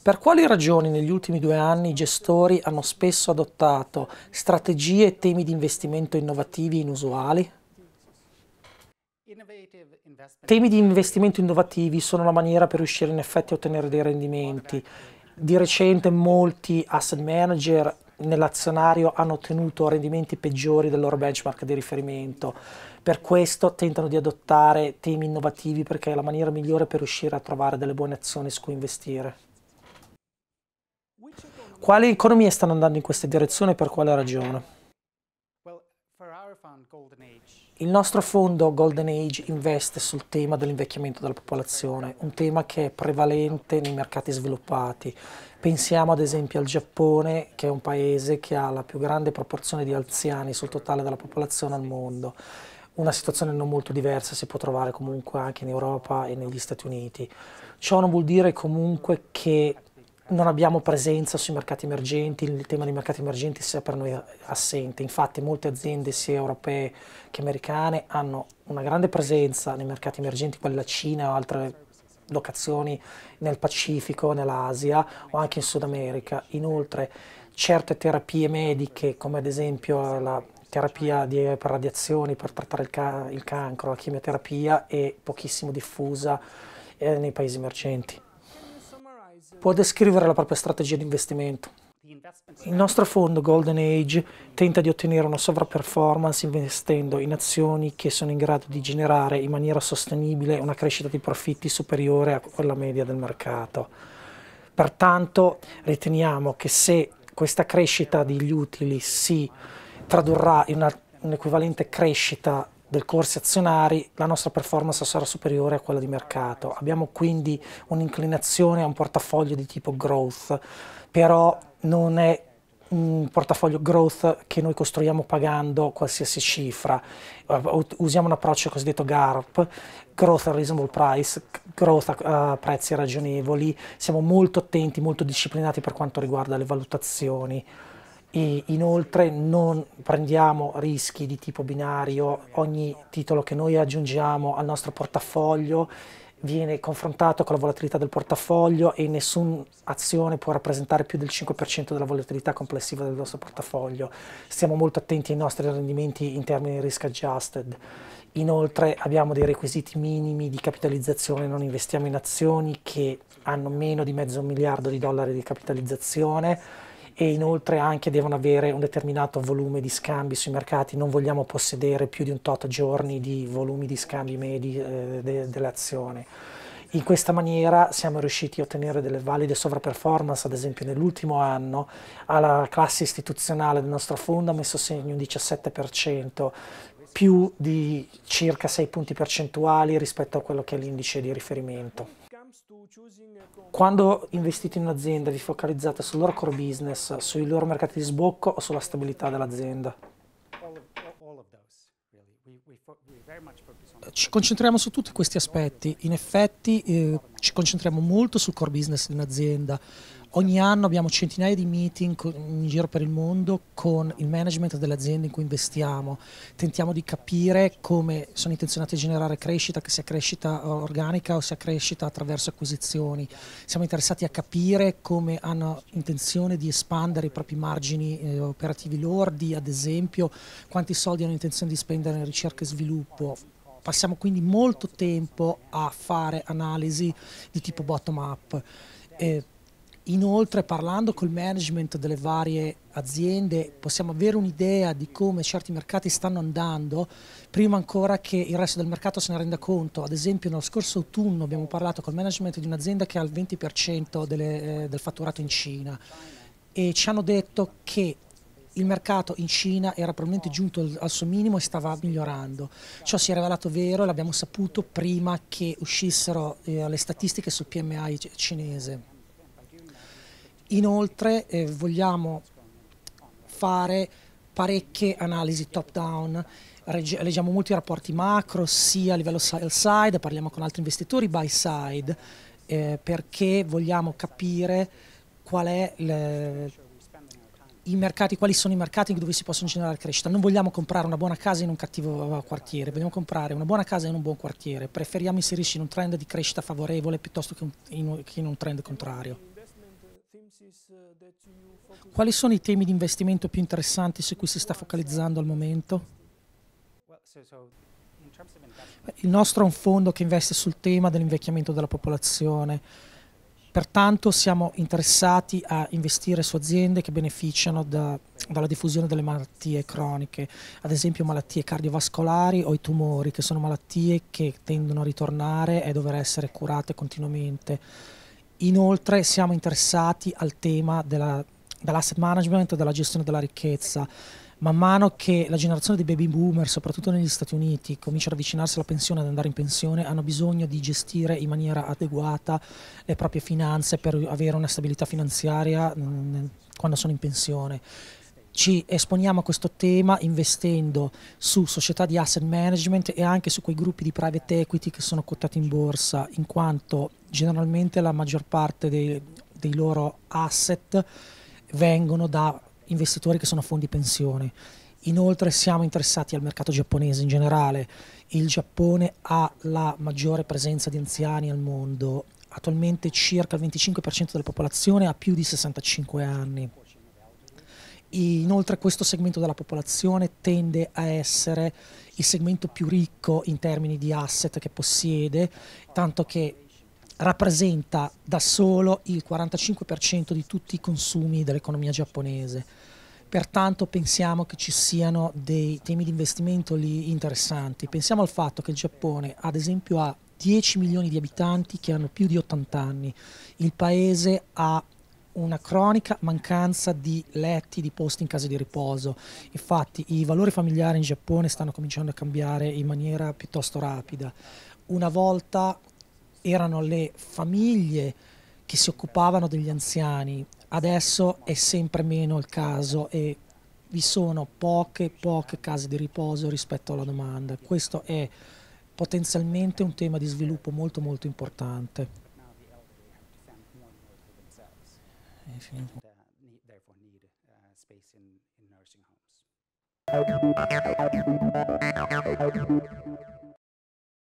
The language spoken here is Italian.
Per quali ragioni negli ultimi due anni i gestori hanno spesso adottato strategie e temi di investimento innovativi inusuali? Temi di investimento innovativi sono la maniera per riuscire in effetti a ottenere dei rendimenti. Di recente molti asset manager nell'azionario hanno ottenuto rendimenti peggiori del loro benchmark di riferimento. Per questo tentano di adottare temi innovativi perché è la maniera migliore per riuscire a trovare delle buone azioni su cui investire. Quali economie stanno andando in questa direzione e per quale ragione? Il nostro fondo Golden Age investe sul tema dell'invecchiamento della popolazione, un tema che è prevalente nei mercati sviluppati. Pensiamo ad esempio al Giappone, che è un paese che ha la più grande proporzione di anziani sul totale della popolazione al mondo. Una situazione non molto diversa si può trovare comunque anche in Europa e negli Stati Uniti. Ciò non vuol dire comunque che non abbiamo presenza sui mercati emergenti, il tema dei mercati emergenti sia per noi assente, infatti molte aziende sia europee che americane hanno una grande presenza nei mercati emergenti, quella Cina o altre locazioni nel Pacifico, nell'Asia o anche in Sud America. Inoltre certe terapie mediche come ad esempio la terapia di, per radiazioni per trattare il, ca il cancro, la chimioterapia è pochissimo diffusa eh, nei paesi emergenti può descrivere la propria strategia di investimento. Il nostro fondo Golden Age tenta di ottenere una sovraperformance investendo in azioni che sono in grado di generare in maniera sostenibile una crescita di profitti superiore a quella media del mercato. Pertanto riteniamo che se questa crescita degli utili si tradurrà in un'equivalente un crescita del corsi azionari la nostra performance sarà superiore a quella di mercato. Abbiamo quindi un'inclinazione a un portafoglio di tipo growth, però non è un portafoglio growth che noi costruiamo pagando qualsiasi cifra. Eh, usiamo un approccio cosiddetto GARP, growth at reasonable price, growth a prezzi ragionevoli. Siamo molto attenti, molto disciplinati per quanto riguarda le valutazioni. E inoltre non prendiamo rischi di tipo binario, ogni titolo che noi aggiungiamo al nostro portafoglio viene confrontato con la volatilità del portafoglio e nessuna azione può rappresentare più del 5% della volatilità complessiva del nostro portafoglio. Stiamo molto attenti ai nostri rendimenti in termini risk adjusted. Inoltre abbiamo dei requisiti minimi di capitalizzazione, non investiamo in azioni che hanno meno di mezzo miliardo di dollari di capitalizzazione e inoltre anche devono avere un determinato volume di scambi sui mercati, non vogliamo possedere più di un tot giorni di volumi di scambi medi eh, de, dell'azione. In questa maniera siamo riusciti a ottenere delle valide sovraperformance, ad esempio nell'ultimo anno alla classe istituzionale del nostro fondo ha messo segno un 17%, più di circa 6 punti percentuali rispetto a quello che è l'indice di riferimento. Quando investite in un'azienda vi focalizzate sul loro core business, sui loro mercati di sbocco o sulla stabilità dell'azienda? Ci concentriamo su tutti questi aspetti, in effetti eh, ci concentriamo molto sul core business di un'azienda, Ogni anno abbiamo centinaia di meeting in giro per il mondo con il management delle aziende in cui investiamo. Tentiamo di capire come sono intenzionati a generare crescita, che sia crescita eh, organica o sia crescita attraverso acquisizioni. Siamo interessati a capire come hanno intenzione di espandere i propri margini eh, operativi lordi, ad esempio, quanti soldi hanno intenzione di spendere in ricerca e sviluppo, passiamo quindi molto tempo a fare analisi di tipo bottom up. Eh, Inoltre parlando col management delle varie aziende possiamo avere un'idea di come certi mercati stanno andando prima ancora che il resto del mercato se ne renda conto. Ad esempio nello scorso autunno abbiamo parlato col management di un'azienda che ha il 20% delle, eh, del fatturato in Cina e ci hanno detto che il mercato in Cina era probabilmente giunto al, suo minimo e stava migliorando. Ciò si è rivelato vero e l'abbiamo saputo prima che uscissero eh, le statistiche sul PMI cinese. Inoltre eh, vogliamo fare parecchie analisi top down, leggiamo molti rapporti macro sia a livello sell side, parliamo con altri investitori buy side, eh, perché vogliamo capire le, mercati, quali sono i mercati dove si possono generare crescita. Non vogliamo comprare una buona casa in un cattivo eh, quartiere, vogliamo comprare una buona casa in un buon quartiere, preferiamo inserirci in un trend di crescita favorevole piuttosto che, un, che in un trend contrario. Eh, Quali sono i temi di investimento più interessanti su cui si sta focalizzando al momento? Il nostro è un fondo che investe sul tema dell'invecchiamento della popolazione, pertanto siamo interessati a investire su aziende che beneficiano da, dalla diffusione delle malattie croniche, ad esempio malattie cardiovascolari o i tumori, che sono malattie che tendono a ritornare e a dover essere curate continuamente. Inoltre siamo interessati al tema dell'asset management e della gestione della ricchezza. Man mano che la generazione dei baby boomer, soprattutto negli Stati Uniti, comincia ad avvicinarsi alla pensione e ad andare in pensione, hanno bisogno di gestire in maniera adeguata le proprie finanze per avere una stabilità finanziaria mm, quando sono in pensione ci esponiamo a questo tema investendo su società di asset management e anche su quei gruppi di private equity che sono quotati in borsa, in quanto generalmente la maggior parte dei, dei loro asset vengono da investitori che sono fondi pensione. Inoltre siamo interessati al mercato giapponese in generale. Il Giappone ha la maggiore presenza di anziani al mondo. Attualmente circa il 25% della popolazione ha più di 65 anni. Inoltre questo segmento della popolazione tende a essere il segmento più ricco in termini di asset che possiede, tanto che rappresenta da solo il 45% di tutti i consumi dell'economia giapponese. Pertanto pensiamo che ci siano dei temi di investimento lì interessanti. Pensiamo al fatto che il Giappone, ad esempio, ha 10 milioni di abitanti che hanno più di 80 anni. Il paese ha una cronica mancanza di letti, di posti in case di riposo. Infatti i valori familiari in Giappone stanno cominciando a cambiare in maniera piuttosto rapida. Una volta erano le famiglie che si occupavano degli anziani, adesso è sempre meno il caso e vi sono poche, poche case di riposo rispetto alla domanda. Questo è potenzialmente un tema di sviluppo molto molto importante. need, therefore need uh, space in, in nursing homes.